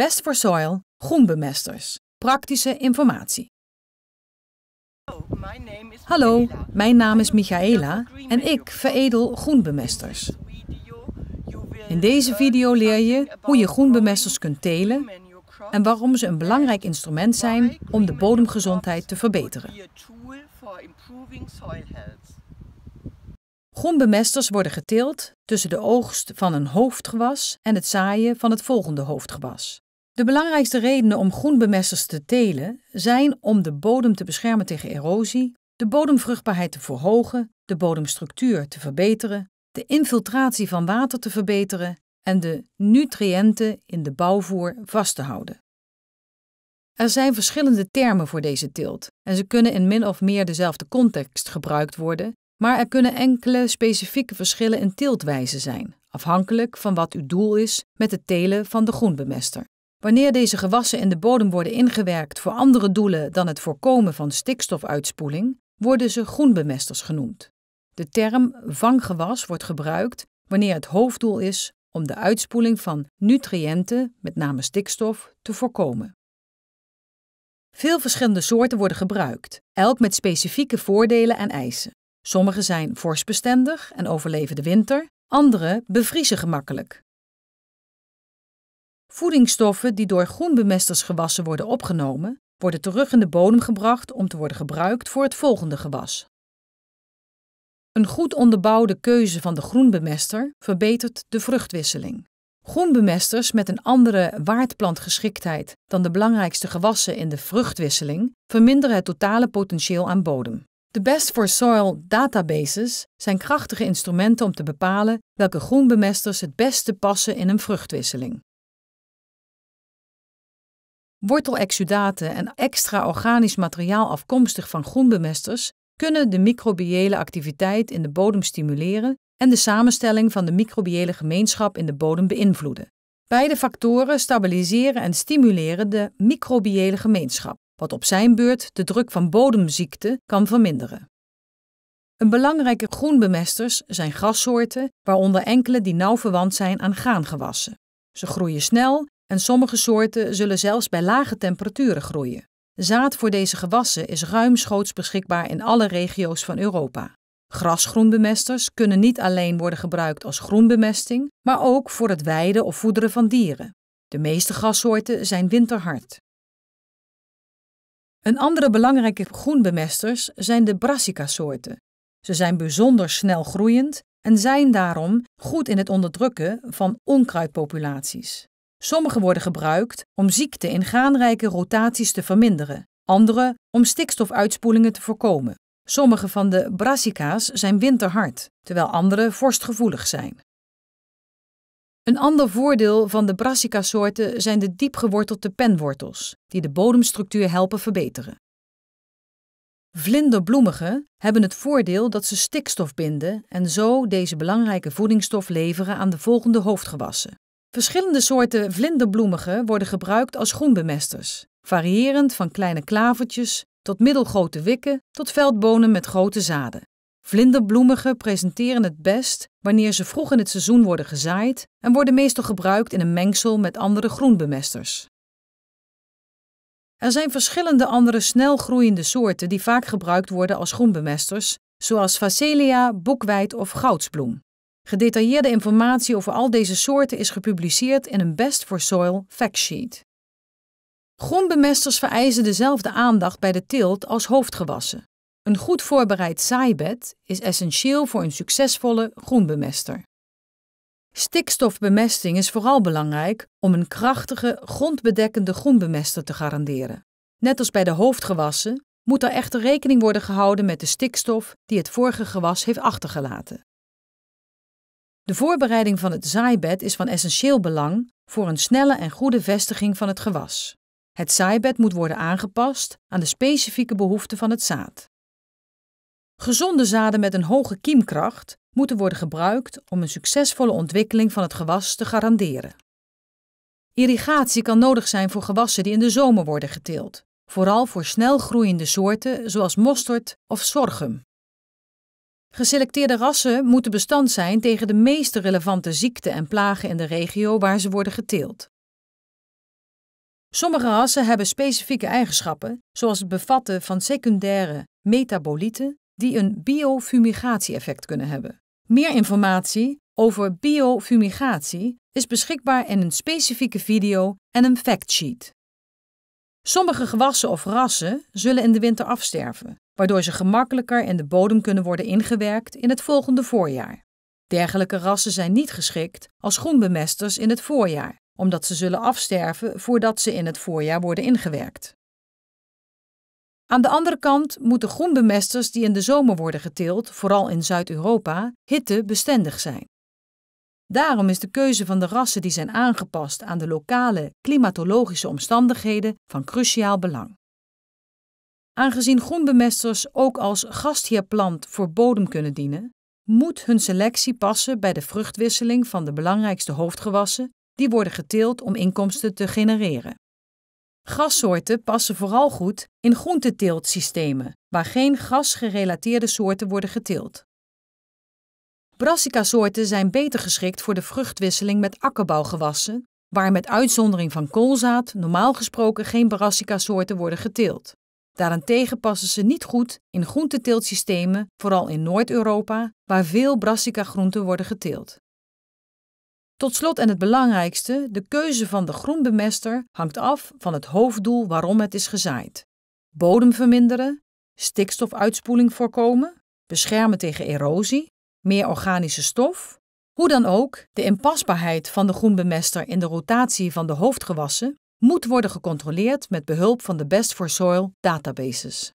Best for Soil, groenbemesters. Praktische informatie. Hallo, mijn naam is Michaela en ik veredel groenbemesters. In deze video leer je hoe je groenbemesters kunt telen en waarom ze een belangrijk instrument zijn om de bodemgezondheid te verbeteren. Groenbemesters worden geteeld tussen de oogst van een hoofdgewas en het zaaien van het volgende hoofdgewas. De belangrijkste redenen om groenbemesters te telen zijn om de bodem te beschermen tegen erosie, de bodemvruchtbaarheid te verhogen, de bodemstructuur te verbeteren, de infiltratie van water te verbeteren en de nutriënten in de bouwvoer vast te houden. Er zijn verschillende termen voor deze teelt en ze kunnen in min of meer dezelfde context gebruikt worden, maar er kunnen enkele specifieke verschillen in teeltwijze zijn, afhankelijk van wat uw doel is met het telen van de groenbemester. Wanneer deze gewassen in de bodem worden ingewerkt voor andere doelen dan het voorkomen van stikstofuitspoeling, worden ze groenbemesters genoemd. De term vanggewas wordt gebruikt wanneer het hoofddoel is om de uitspoeling van nutriënten, met name stikstof, te voorkomen. Veel verschillende soorten worden gebruikt, elk met specifieke voordelen en eisen. Sommige zijn vorstbestendig en overleven de winter, andere bevriezen gemakkelijk. Voedingsstoffen die door groenbemesters gewassen worden opgenomen, worden terug in de bodem gebracht om te worden gebruikt voor het volgende gewas. Een goed onderbouwde keuze van de groenbemester verbetert de vruchtwisseling. Groenbemesters met een andere waardplantgeschiktheid dan de belangrijkste gewassen in de vruchtwisseling verminderen het totale potentieel aan bodem. De Best for Soil databases zijn krachtige instrumenten om te bepalen welke groenbemesters het beste passen in een vruchtwisseling wortelexudaten en extra organisch materiaal afkomstig van groenbemesters kunnen de microbiële activiteit in de bodem stimuleren en de samenstelling van de microbiële gemeenschap in de bodem beïnvloeden. Beide factoren stabiliseren en stimuleren de microbiële gemeenschap, wat op zijn beurt de druk van bodemziekte kan verminderen. Een belangrijke groenbemesters zijn grassoorten, waaronder enkele die nauw verwant zijn aan graangewassen. Ze groeien snel en sommige soorten zullen zelfs bij lage temperaturen groeien. Zaad voor deze gewassen is ruimschoots beschikbaar in alle regio's van Europa. Grasgroenbemesters kunnen niet alleen worden gebruikt als groenbemesting, maar ook voor het weiden of voederen van dieren. De meeste grassoorten zijn winterhard. Een andere belangrijke groenbemesters zijn de brassica-soorten. Ze zijn bijzonder snel groeiend en zijn daarom goed in het onderdrukken van onkruidpopulaties. Sommige worden gebruikt om ziekte in graanrijke rotaties te verminderen, andere om stikstofuitspoelingen te voorkomen. Sommige van de brassica's zijn winterhard, terwijl andere vorstgevoelig zijn. Een ander voordeel van de brassica-soorten zijn de diepgewortelde penwortels, die de bodemstructuur helpen verbeteren. Vlinderbloemigen hebben het voordeel dat ze stikstof binden en zo deze belangrijke voedingsstof leveren aan de volgende hoofdgewassen. Verschillende soorten vlinderbloemigen worden gebruikt als groenbemesters, variërend van kleine klavertjes tot middelgrote wikken tot veldbonen met grote zaden. Vlinderbloemigen presenteren het best wanneer ze vroeg in het seizoen worden gezaaid en worden meestal gebruikt in een mengsel met andere groenbemesters. Er zijn verschillende andere snelgroeiende soorten die vaak gebruikt worden als groenbemesters, zoals Phacelia, boekweit of goudsbloem. Gedetailleerde informatie over al deze soorten is gepubliceerd in een Best for Soil factsheet. Groenbemesters vereisen dezelfde aandacht bij de teelt als hoofdgewassen. Een goed voorbereid zaaibed is essentieel voor een succesvolle groenbemester. Stikstofbemesting is vooral belangrijk om een krachtige, grondbedekkende groenbemester te garanderen. Net als bij de hoofdgewassen moet er echter rekening worden gehouden met de stikstof die het vorige gewas heeft achtergelaten. De voorbereiding van het zaaibed is van essentieel belang voor een snelle en goede vestiging van het gewas. Het zaaibed moet worden aangepast aan de specifieke behoeften van het zaad. Gezonde zaden met een hoge kiemkracht moeten worden gebruikt om een succesvolle ontwikkeling van het gewas te garanderen. Irrigatie kan nodig zijn voor gewassen die in de zomer worden geteeld, vooral voor snel groeiende soorten zoals mosterd of sorghum. Geselecteerde rassen moeten bestand zijn tegen de meest relevante ziekten en plagen in de regio waar ze worden geteeld. Sommige rassen hebben specifieke eigenschappen, zoals het bevatten van secundaire metabolieten die een biofumigatie-effect kunnen hebben. Meer informatie over biofumigatie is beschikbaar in een specifieke video en een factsheet. Sommige gewassen of rassen zullen in de winter afsterven, waardoor ze gemakkelijker in de bodem kunnen worden ingewerkt in het volgende voorjaar. Dergelijke rassen zijn niet geschikt als groenbemesters in het voorjaar, omdat ze zullen afsterven voordat ze in het voorjaar worden ingewerkt. Aan de andere kant moeten groenbemesters die in de zomer worden geteeld, vooral in Zuid-Europa, hittebestendig zijn. Daarom is de keuze van de rassen die zijn aangepast aan de lokale klimatologische omstandigheden van cruciaal belang. Aangezien groenbemesters ook als gastheerplant voor bodem kunnen dienen, moet hun selectie passen bij de vruchtwisseling van de belangrijkste hoofdgewassen die worden geteeld om inkomsten te genereren. Gassoorten passen vooral goed in groenteteeltsystemen, waar geen gasgerelateerde soorten worden geteeld. Brassica-soorten zijn beter geschikt voor de vruchtwisseling met akkerbouwgewassen, waar met uitzondering van koolzaad normaal gesproken geen brassica-soorten worden geteeld. Daarentegen passen ze niet goed in groenteteeltsystemen, vooral in Noord-Europa, waar veel brassica-groenten worden geteeld. Tot slot en het belangrijkste, de keuze van de groenbemester hangt af van het hoofddoel waarom het is gezaaid. Bodem verminderen, stikstofuitspoeling voorkomen, beschermen tegen erosie, meer organische stof. Hoe dan ook, de inpasbaarheid van de groenbemester in de rotatie van de hoofdgewassen moet worden gecontroleerd met behulp van de Best for Soil databases.